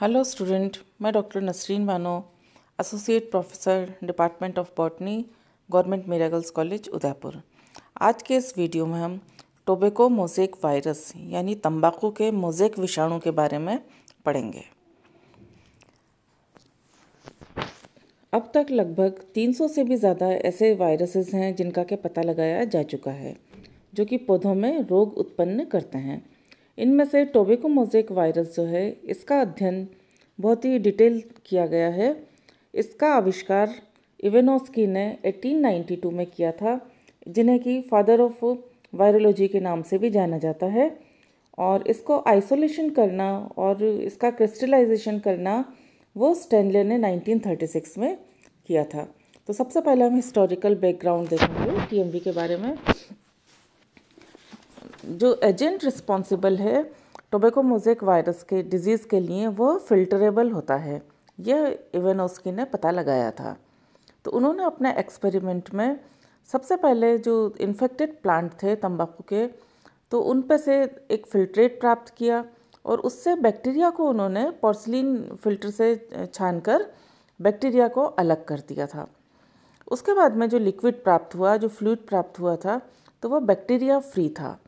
hello student मैं doctor Nasreen Bano associate professor department of botany government girls college Udaipur आज के इस वीडियो में हम टोबेको मोजेक वायरस यानी तंबाकू के मोजेक विषाणु के बारे में पढ़ेंगे अब तक लगभग 300 से भी ज़्यादा ऐसे वायरसेस हैं जिनका के पता लगाया जा चुका है जो कि पौधों में रोग उत्पन्न करते हैं इनमें से टोबेको मोजेक वायरस जो है इसका अध्ययन बहुत ही डिटेल किया गया है इसका आविष्कार इवेनोस्की ने 1892 में किया था जिन्हें कि फादर ऑफ वायरोलॉजी के नाम से भी जाना जाता है और इसको आइसोलेशन करना और इसका क्रिस्टलाइजेशन करना वो स्टैनले ने 1936 में किया था तो सबसे पहले हम हिस्टोरिकल बैकग्राउंड देखेंगे टीएमवी के बारे में जो एजेंट रिस्पॉन्सिबल है टोबेको मोजेक वायरस के डिजीज़ के लिए वो फिल्टरेबल होता है यह इवेनोस्की ने पता लगाया था तो उन्होंने अपने एक्सपेरिमेंट में सबसे पहले जो इन्फेक्टेड प्लांट थे तंबाकू के तो उन पर से एक फिल्ट्रेट प्राप्त किया और उससे बैक्टीरिया को उन्होंने पोर्सलिन फिल्टर से छानकर बैक्टीरिया को अलग कर दिया था उसके बाद में जो लिक्विड प्राप्त हुआ जो फ्लूड प्राप्त हुआ था तो वह बैक्टीरिया फ्री था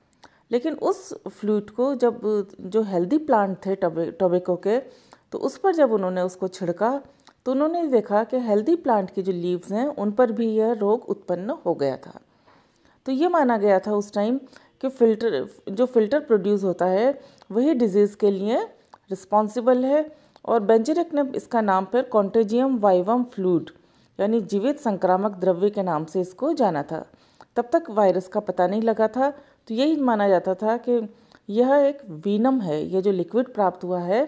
लेकिन उस फ्लूट को जब जो हेल्दी प्लांट थे टोबेको के तो उस पर जब उन्होंने उसको छिड़का तो उन्होंने देखा कि हेल्दी प्लांट की जो लीव्स हैं उन पर भी यह रोग उत्पन्न हो गया था तो ये माना गया था उस टाइम कि फिल्टर जो फिल्टर प्रोड्यूस होता है वही डिजीज़ के लिए रिस्पॉन्सिबल है और बेंजरिक ने इसका नाम पर कॉन्टेजियम वाइवम फ्लूड यानी जीवित संक्रामक द्रव्य के नाम से इसको जाना था तब तक वायरस का पता नहीं लगा था तो यही माना जाता था कि यह एक वीनम है यह जो लिक्विड प्राप्त हुआ है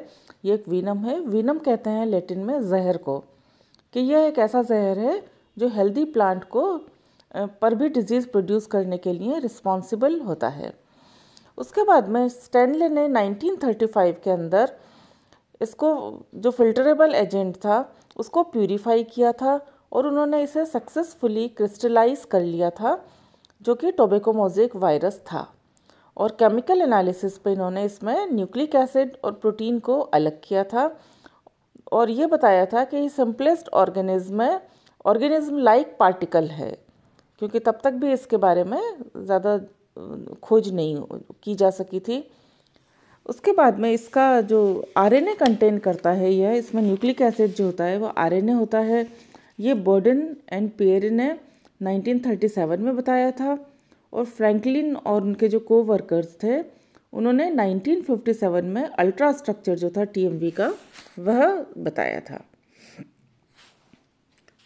यह एक वीनम है वीनम कहते हैं लेटिन में जहर को कि यह एक ऐसा जहर है जो हेल्दी प्लांट को पर भी डिजीज़ प्रोड्यूस करने के लिए रिस्पॉन्सिबल होता है उसके बाद में स्टैनले ने 1935 के अंदर इसको जो फिल्टरेबल एजेंट था उसको प्यूरीफाई किया था और उन्होंने इसे सक्सेसफुली क्रिस्टलाइज कर लिया था जो कि टोबेको मोजेक वायरस था और केमिकल एनालिसिस पे इन्होंने इसमें न्यूक्लिक एसिड और प्रोटीन को अलग किया था और ये बताया था कि simplest organism organism like particle है क्योंकि तब तक भी इसके बारे में ज़्यादा खोज नहीं की जा सकी थी उसके बाद में इसका जो आरएनए कंटेन करता है यह इसमें न्यूक्लिक एसिड जो होता है वो आरएनए होता है ये बोर्डन एंड है 1937 में बताया था और फ्रैंकलिन और उनके जो को वर्कर्स थे उन्होंने 1957 में अल्ट्रा स्ट्रक्चर जो था टीएमवी का वह बताया था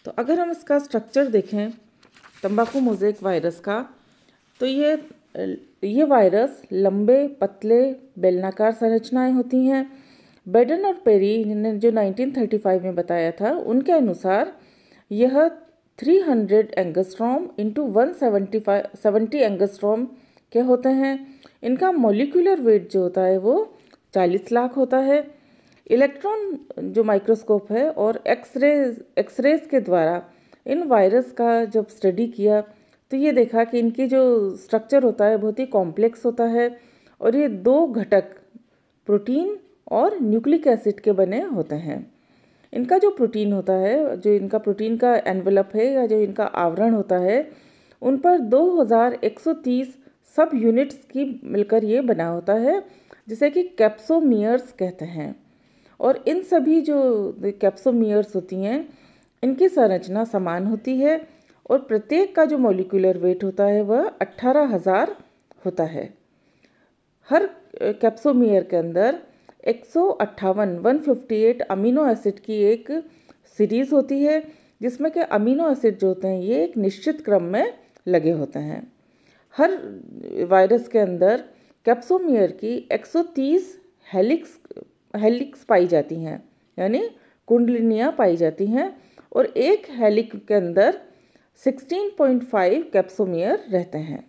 तो अगर हम इसका स्ट्रक्चर देखें तंबाकू मोजेक वायरस का तो ये ये वायरस लंबे पतले बेलनाकार संरचनाएं होती हैं बेडन और पेरी ने जो 1935 में बताया था उनके अनुसार यह 300 angstrom into one seventy angstrom के होते हैं इनका मोलिकुलर वेट जो होता है वो 40 लाख होता है इलेक्ट्रॉन जो माइक्रोस्कोप है और एक्सरे एक्सरेज के द्वारा इन वायरस का जब स्टडी किया तो ये देखा कि इनकी जो स्ट्रक्चर होता है बहुत ही कॉम्प्लेक्स होता है और ये दो घटक प्रोटीन और न्यूक्लिक एसिड के बने होते हैं इनका जो प्रोटीन होता है जो इनका प्रोटीन का एनवलप है या जो इनका आवरण होता है उन पर 2130 सब यूनिट्स की मिलकर ये बना होता है जिसे कि कैप्सोमियर्स कहते हैं और इन सभी जो कैप्सोमियर्स होती हैं इनकी संरचना समान होती है और प्रत्येक का जो मोलिकुलर वेट होता है वह अट्ठारह हज़ार होता है हर कैप्सोमियर के अंदर एक सौ अट्ठावन one fifty eight amino acid की एक सीरीज़ होती है जिसमें के अमीनो एसिड जो होते हैं ये एक निश्चित क्रम में लगे होते हैं हर वायरस के अंदर कैप्सोमियर की 130 हेलिक्स हेलिक्स पाई जाती हैं यानी कुंडलिनियाँ पाई जाती हैं और एक हेलिक के अंदर 16.5 कैप्सोमियर रहते हैं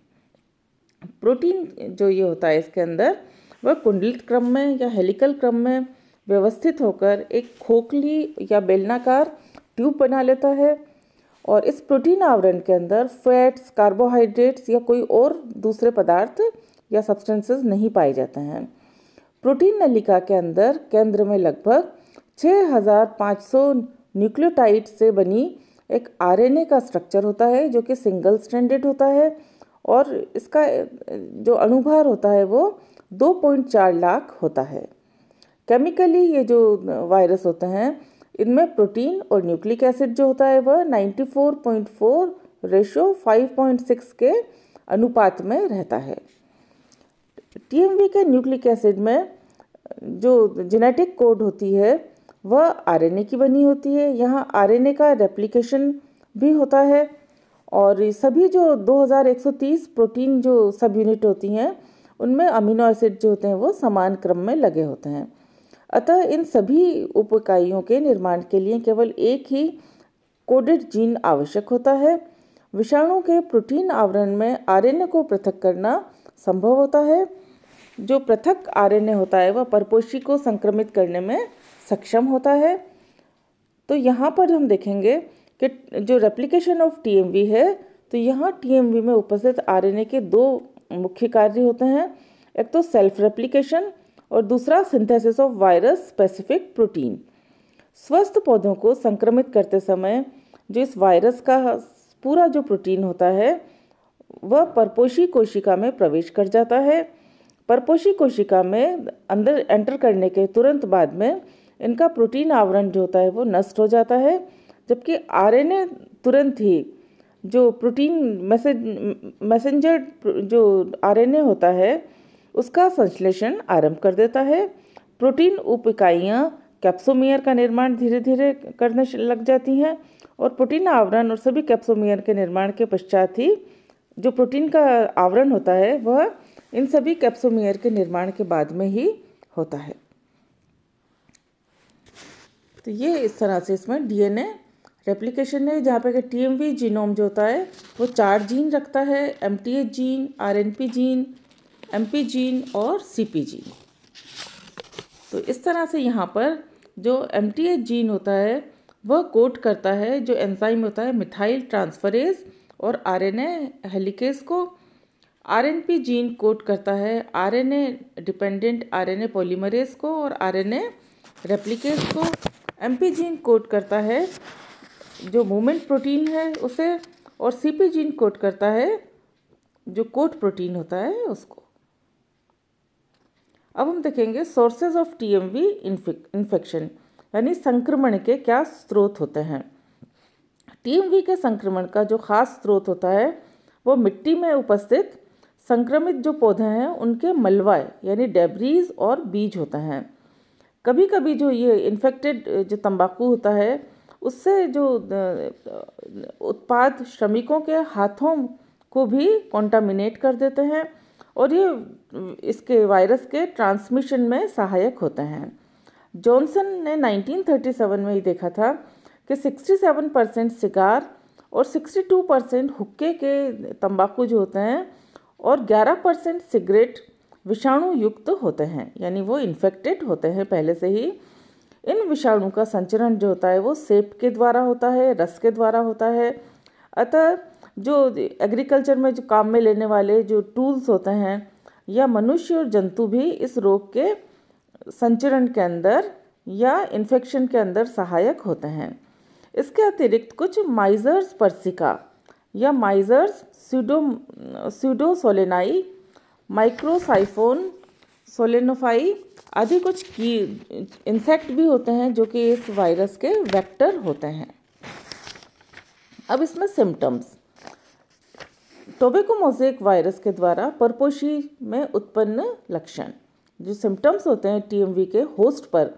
प्रोटीन जो ये होता है इसके अंदर वह कुंडलित क्रम में या हेलिकल क्रम में व्यवस्थित होकर एक खोखली या बेलनाकार ट्यूब बना लेता है और इस प्रोटीन आवरण के अंदर फैट्स कार्बोहाइड्रेट्स या कोई और दूसरे पदार्थ या सब्सटेंसेस नहीं पाए जाते हैं प्रोटीन नलिका के अंदर केंद्र में लगभग 6500 न्यूक्लियोटाइड से बनी एक आरएनए का स्ट्रक्चर होता है जो कि सिंगल स्टैंडर्ड होता है और इसका जो अनुभार होता है वो 2.4 लाख होता है केमिकली ये जो वायरस होते हैं इनमें प्रोटीन और न्यूक्लिक एसिड जो होता है वह 94.4 रेशो 5.6 के अनुपात में रहता है टीएमवी के न्यूक्लिक एसिड में जो जेनेटिक कोड होती है वह आरएनए की बनी होती है यहाँ आरएनए का रेप्लिकेशन भी होता है और सभी जो 2130 प्रोटीन जो सब यूनिट होती हैं उनमें अमीनो एसिड जो होते हैं वो समान क्रम में लगे होते हैं अतः इन सभी उप के निर्माण के लिए केवल एक ही कोडेड जीन आवश्यक होता है विषाणु के प्रोटीन आवरण में आरएनए को पृथक करना संभव होता है जो पृथक आरएनए होता है वह परपोशी को संक्रमित करने में सक्षम होता है तो यहाँ पर हम देखेंगे कि जो रेप्लिकेशन ऑफ टीएमवी है तो यहाँ टीएमवी में उपस्थित आरएनए के दो मुख्य कार्य होते हैं एक तो सेल्फ रेप्लिकेशन और दूसरा synthesis of virus specific protein स्वस्थ पौधों को संक्रमित करते समय जो इस वायरस का पूरा जो प्रोटीन होता है वह परपोशी कोशिका में प्रवेश कर जाता है परपोशी कोशिका में अंदर एंटर करने के तुरंत बाद में इनका प्रोटीन आवरण जो होता है वो नष्ट हो जाता है जबकि आरएनए तुरंत ही जो प्रोटीन मैसेज मैसेंजर जो आरएनए होता है उसका संश्लेषण आरंभ कर देता है प्रोटीन उप इकाइयाँ कैप्सोमियर का निर्माण धीरे धीरे करने लग जाती हैं और प्रोटीन आवरण और सभी कैप्सोमियर के निर्माण के पश्चात ही जो प्रोटीन का आवरण होता है वह इन सभी कैप्सोमियर के निर्माण के बाद में ही होता है तो ये इस तरह से इसमें डीएनए रेप्लिकेशन है जहाँ पे कि टी एम वी जीनोम जो होता है वो चार जीन रखता है M T H gene R N P gene M P gene और सी पी जीन तो इस तरह से यहाँ पर जो एम टी एच जीन होता है वह कोट करता है जो एंजाइम होता है मिथाइल ट्रांसफरेज और आर एन ए हेलिकेज को R N P gene coat करता है R N A dependent R N A polymerase को और आर एन ए रेप्लिकेज को एम पी जीन कोट करता है जो मोमेंट प्रोटीन है उसे और सीपी जीन कोट करता है जो कोट प्रोटीन होता है उसको अब हम देखेंगे सोर्सेज ऑफ टीएमवी इन्फेक्शन यानी संक्रमण के क्या स्रोत होते हैं टीएमवी के संक्रमण का जो खास स्रोत होता है वो मिट्टी में उपस्थित संक्रमित जो पौधे हैं उनके मलवाए यानी डेब्रीज और बीज होते हैं कभी कभी जो ये इन्फेक्टेड जो तंबाकू होता है उससे जो उत्पाद श्रमिकों के हाथों को भी कॉन्टामिनेट कर देते हैं और ये इसके वायरस के ट्रांसमिशन में सहायक होते हैं जॉनसन ने 1937 में ही देखा था कि 67 परसेंट सिगार और 62 परसेंट हुक्के के तंबाकू जो होते हैं और 11 परसेंट सिगरेट विषाणु युक्त होते हैं यानी वो इन्फेक्टेड होते हैं पहले से ही इन विषाणु का संचरण जो होता है वो सेप के द्वारा होता है रस के द्वारा होता है अतः जो एग्रीकल्चर में जो काम में लेने वाले जो टूल्स होते हैं या मनुष्य और जंतु भी इस रोग के संचरण के अंदर या इन्फेक्शन के अंदर सहायक होते हैं इसके अतिरिक्त कुछ माइजर्स पर्सिका या माइजर्स सीडो सीडोसोलेनाई माइक्रोसाइफोन सोलेनोफाई आदि कुछ की इंसेक्ट भी होते हैं जो कि इस वायरस के वेक्टर होते हैं अब इसमें सिम्टम्स टोबेकोमोजेक वायरस के द्वारा परपोशी में उत्पन्न लक्षण जो सिम्टम्स होते हैं टीएमवी के होस्ट पर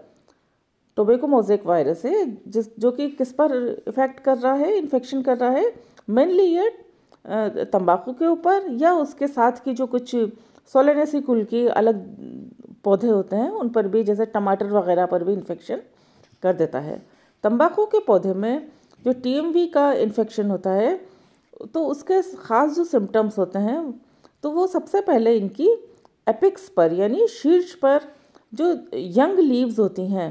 टोबेकोमोजेक वायरस है जिस जो कि किस पर इफेक्ट कर रहा है इन्फेक्शन कर रहा है मेनली ये तंबाकू के ऊपर या उसके साथ की जो कुछ सोलेनेसी कुल की अलग पौधे होते हैं उन पर भी जैसे टमाटर वगैरह पर भी इन्फेक्शन कर देता है तंबाकू के पौधे में जो टी का इन्फेक्शन होता है तो उसके ख़ास जो सिम्टम्स होते हैं तो वो सबसे पहले इनकी एपिक्स पर यानी शीर्ष पर जो यंग लीव्स होती हैं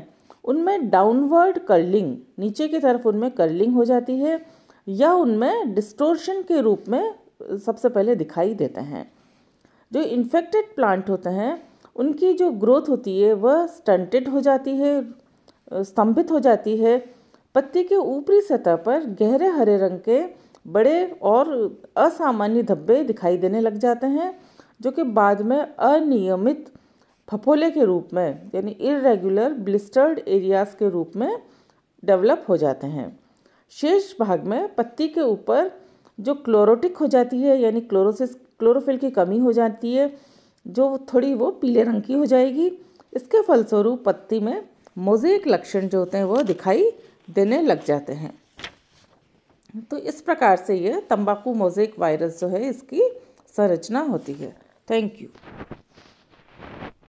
उनमें डाउनवर्ड कर्लिंग नीचे की तरफ उनमें कर्लिंग हो जाती है या उनमें डिस्टोर्शन के रूप में सबसे पहले दिखाई देते हैं जो इन्फेक्टेड प्लांट होते हैं उनकी जो ग्रोथ होती है वह स्टंटेड हो जाती है स्तंभित हो जाती है पत्ती के ऊपरी सतह पर गहरे हरे रंग के बड़े और असामान्य धब्बे दिखाई देने लग जाते हैं जो कि बाद में अनियमित फफोले के रूप में यानी इरेगुलर ब्लिस्टर्ड एरियाज के रूप में डेवलप हो जाते हैं शेष भाग में पत्ती के ऊपर जो क्लोरोटिक हो जाती है यानी क्लोरोसिस क्लोरोफिल की कमी हो जाती है जो थोड़ी वो पीले रंग की हो जाएगी इसके फलस्वरूप पत्ती में मोजेक लक्षण जो होते हैं वो दिखाई देने लग जाते हैं तो इस प्रकार से ये तंबाकू मोजेक वायरस जो है इसकी संरचना होती है थैंक यू